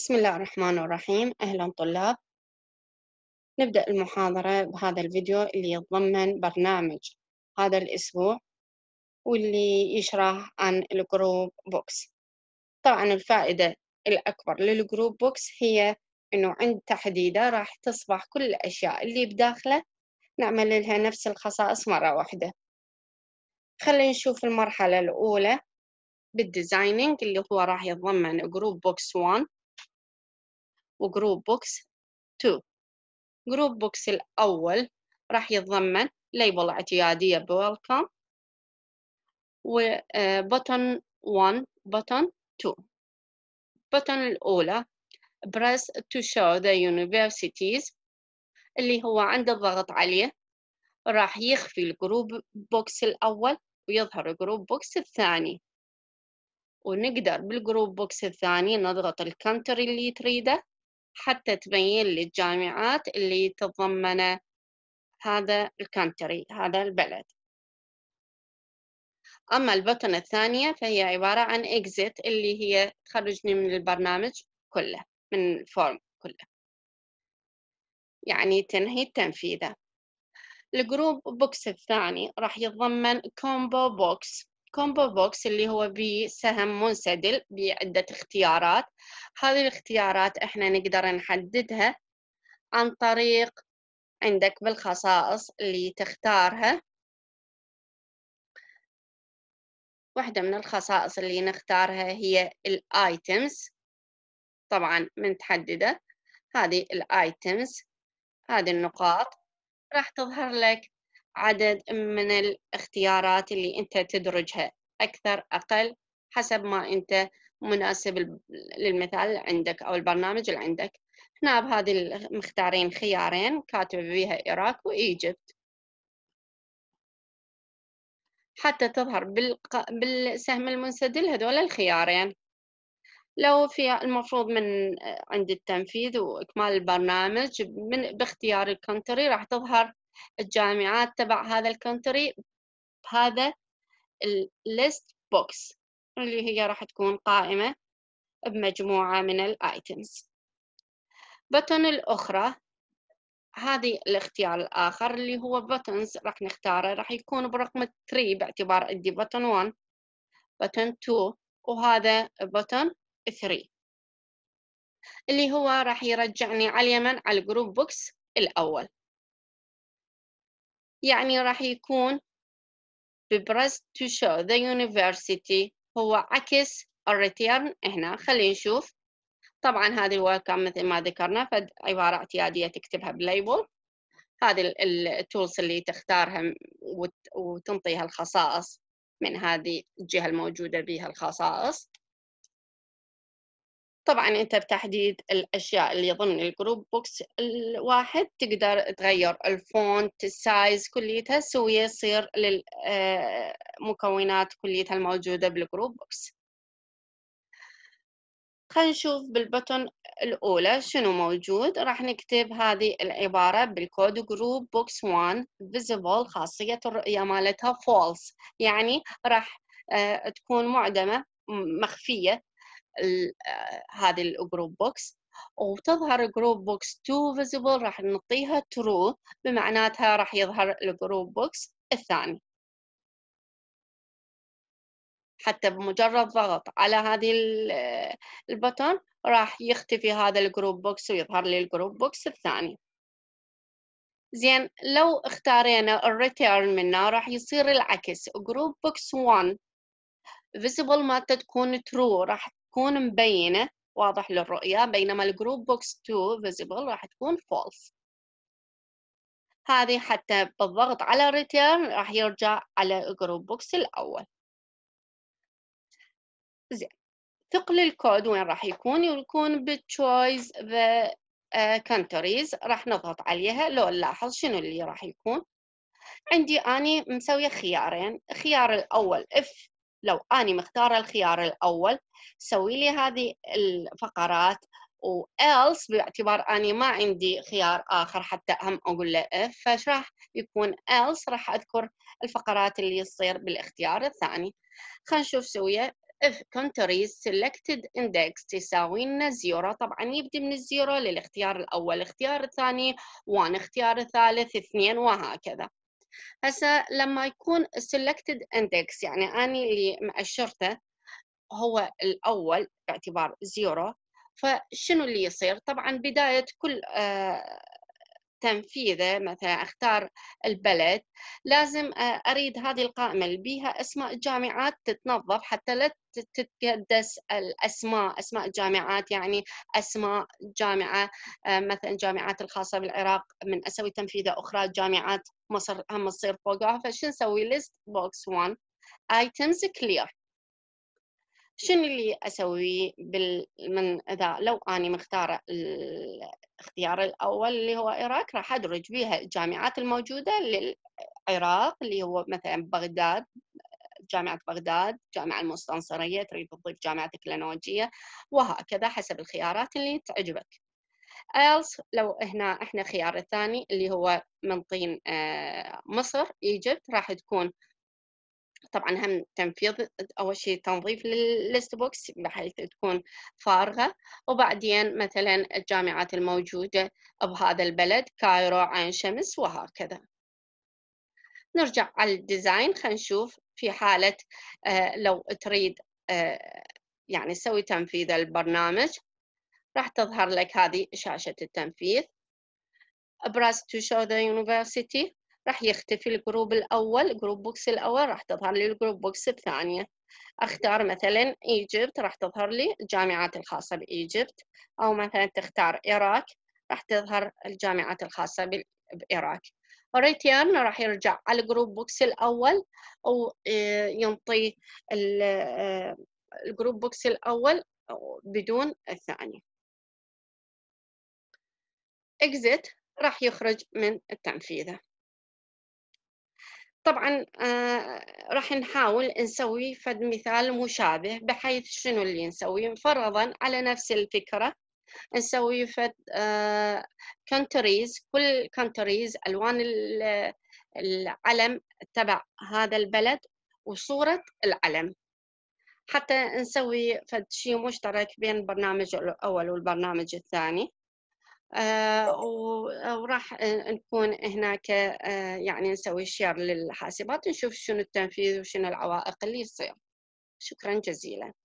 بسم الله الرحمن الرحيم أهلا طلاب نبدأ المحاضرة بهذا الفيديو اللي يتضمن برنامج هذا الأسبوع واللي يشرح عن الجروب بوكس طبعا الفائدة الأكبر للجروب بوكس هي أنه عند تحديده راح تصبح كل الأشياء اللي بداخله نعمل لها نفس الخصائص مرة واحدة خلينا نشوف المرحلة الأولى بالديزايننج اللي هو راح يتضمن جروب بوكس 1 وجروب بوكس 2 جروب بوكس الأول راح يتضمن ليبل اعتيادية بويلكم وبطن 1 بطن 2 بطن الأولى press to show the universities اللي هو عند الضغط عليه راح يخفي الجروب بوكس الأول ويظهر الجروب بوكس الثاني ونقدر بالجروب بوكس الثاني نضغط الكنتري اللي تريده حتى تبين للجامعات اللي تضمن هذا الكانتري هذا البلد أما البطن الثانية فهي عبارة عن exit اللي هي تخرجني من البرنامج كله من الفورم كله يعني تنهي تنفيذه الجروب بوكس الثاني راح يتضمن كومبو بوكس كومبو بوكس اللي هو بسهم منسدل بعدة اختيارات هذه الاختيارات احنا نقدر نحددها عن طريق عندك بالخصائص اللي تختارها واحدة من الخصائص اللي نختارها هي الايتمز طبعا من تحدده هذه الايتمز هذه النقاط راح تظهر لك عدد من الاختيارات اللي انت تدرجها اكثر اقل حسب ما انت مناسب للمثال اللي عندك او البرنامج اللي عندك هنا بهذه المختارين خيارين كاتب بيها إيراك وإيجبت حتى تظهر بالق... بالسهم المنسدل هذول الخيارين لو في المفروض من عند التنفيذ وإكمال البرنامج من باختيار الكونتري راح تظهر الجامعات تبع هذا الكونتري بهذا الليست بوكس اللي هي راح تكون قائمة بمجموعة من الايتمز بطن الأخرى هذه الاختيار الآخر اللي هو buttons راح نختاره راح يكون برقم 3 باعتبار عندي button 1 button 2 وهذا button 3 اللي هو راح يرجعني على اليمن على الجروب بوكس الأول يعني راح يكون ببرز تو شو the university هو عكس الريتيرن هنا خلينا نشوف طبعا هذه الويلكم مثل ما ذكرنا فد عبارة اعتيادية تكتبها بليبل هذه التولز اللي تختارها وتنطيها الخصائص من هذه الجهة الموجودة بها الخصائص طبعا انت بتحديد الاشياء اللي ضمن الجروب بوكس الواحد تقدر تغير الفونت السايز كليتها سوية يصير للمكونات آه، كليتها الموجودة بالجروب بوكس خلينا نشوف بالبطن الأولى شنو موجود راح نكتب هذه العبارة بالكود جروب بوكس 1 فيزيبل خاصية الرؤية مالتها فولس يعني راح آه، تكون معدمة مخفية آه، هذه الجروب بوكس وتظهر جروب بوكس 2 فيزبل راح نعطيها ترو بمعناتها راح يظهر الجروب بوكس الثاني حتى بمجرد ضغط على هذه آه، البطن راح يختفي هذا الجروب بوكس ويظهر لي الجروب بوكس الثاني زين لو اختارينا الريتيرن منه راح يصير العكس جروب بوكس 1 فيزيبل مالته تكون ترو راح تكون مبينة واضح للرؤية بينما الجروب بوكس 2 visible راح تكون false هذه حتى بالضغط على return راح يرجع على جروب بوكس الأول زين ثقل الكود وين راح يكون يكون بالتشويز ذا كانتريز راح نضغط عليها لو نلاحظ شنو اللي راح يكون عندي أني مسوية خيارين الخيار الأول if لو أنا مختارة الخيار الأول سوي لي هذه الفقرات و else باعتبار أني ما عندي خيار آخر حتى هم أقول له if إيه، فش راح يكون else راح أذكر الفقرات اللي يصير بالاختيار الثاني خلينا نشوف سوية if countries selected index تساوي لنا زيرو طبعا يبدي من الزيرو للاختيار الأول الاختيار الثاني 1 اختيار الثالث اثنين وهكذا هسا لما يكون selected index يعني أنا اللي مأشرته هو الأول باعتبار زيرو فشنو اللي يصير؟ طبعا بداية كل آه، تنفيذه مثلا اختار البلد لازم آه، اريد هذه القائمه اللي بيها اسماء الجامعات تتنظف حتى لا تتكدس الاسماء اسماء الجامعات يعني اسماء جامعه آه، مثلا الجامعات الخاصه بالعراق من اسوي تنفيذه اخرى جامعات مصر هم تصير فوقها فشو نسوي ليست بوكس 1 ايتمز كلير شنو اللي اسويه بال من اذا لو اني مختاره الخيار الأول اللي هو العراق راح أدرج بها الجامعات الموجودة للعراق اللي هو مثلا بغداد جامعة بغداد جامعة المستنصرية تريد تضيف جامعة الكلنوجية وهكذا حسب الخيارات اللي تعجبك ايلس لو هنا احنا الخيار الثاني اللي هو من طين آه، مصر ايجبت راح تكون طبعا هم تنفيذ اول شيء تنظيف للليست بوكس بحيث تكون فارغه وبعدين مثلا الجامعات الموجوده بهذا البلد كايرو عين شمس وهكذا نرجع على الديزاين خلينا نشوف في حاله آه، لو تريد آه، يعني تسوي تنفيذ البرنامج راح تظهر لك هذه شاشه التنفيذ براس تو شو ذا يونيفرسيتي راح يختفي الجروب الأول جروب بوكس الأول راح تظهر لي الجروب بوكس الثانية أختار مثلا إيجيبت راح تظهر لي الجامعات الخاصة بإيجيبت أو مثلا تختار إيراك راح تظهر الجامعات الخاصة بإيراك ريتيرن راح يرجع على الجروب بوكس الأول أو آه، ينطي آه، الجروب بوكس الأول بدون الثاني إكزيت راح يخرج من التنفيذه طبعا آه، راح نحاول نسوي فد مثال مشابه بحيث شنو اللي نسوي فرضا على نفس الفكرة نسوي فد كونتريز آه، كل كونتريز ألوان العلم تبع هذا البلد وصورة العلم حتى نسوي فد شيء مشترك بين البرنامج الأول والبرنامج الثاني آه، آه، وراح آه، نكون هناك يعني نسوي شير للحاسبات نشوف شنو التنفيذ وشنو العوائق اللي يصير شكرا جزيلا